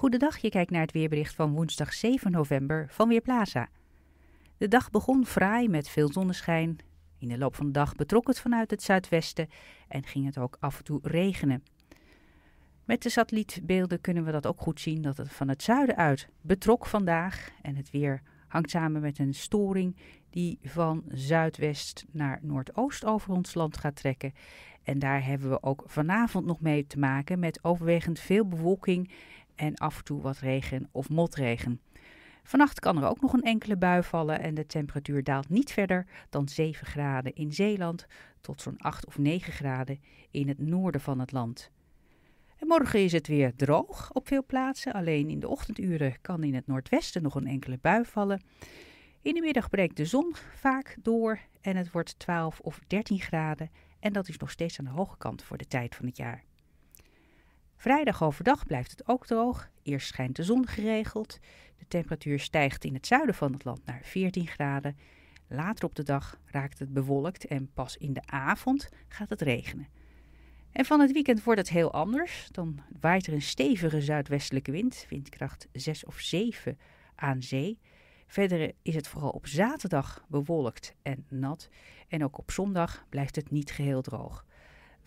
Goedendag, je kijkt naar het weerbericht van woensdag 7 november van Weerplaza. De dag begon fraai met veel zonneschijn. In de loop van de dag betrok het vanuit het zuidwesten en ging het ook af en toe regenen. Met de satellietbeelden kunnen we dat ook goed zien dat het van het zuiden uit betrok vandaag en het weer hangt samen met een storing die van zuidwest naar noordoost over ons land gaat trekken. En daar hebben we ook vanavond nog mee te maken met overwegend veel bewolking en af en toe wat regen of motregen. Vannacht kan er ook nog een enkele bui vallen en de temperatuur daalt niet verder dan 7 graden in Zeeland tot zo'n 8 of 9 graden in het noorden van het land. En morgen is het weer droog op veel plaatsen, alleen in de ochtenduren kan in het noordwesten nog een enkele bui vallen. In de middag breekt de zon vaak door en het wordt 12 of 13 graden en dat is nog steeds aan de hoge kant voor de tijd van het jaar. Vrijdag overdag blijft het ook droog. Eerst schijnt de zon geregeld. De temperatuur stijgt in het zuiden van het land naar 14 graden. Later op de dag raakt het bewolkt en pas in de avond gaat het regenen. En van het weekend wordt het heel anders. Dan waait er een stevige zuidwestelijke wind, windkracht 6 of 7 aan zee. Verder is het vooral op zaterdag bewolkt en nat. En ook op zondag blijft het niet geheel droog.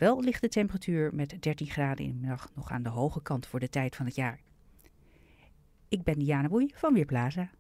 Wel ligt de temperatuur met 13 graden in de middag nog aan de hoge kant voor de tijd van het jaar. Ik ben Diana Boei van Weerplaza.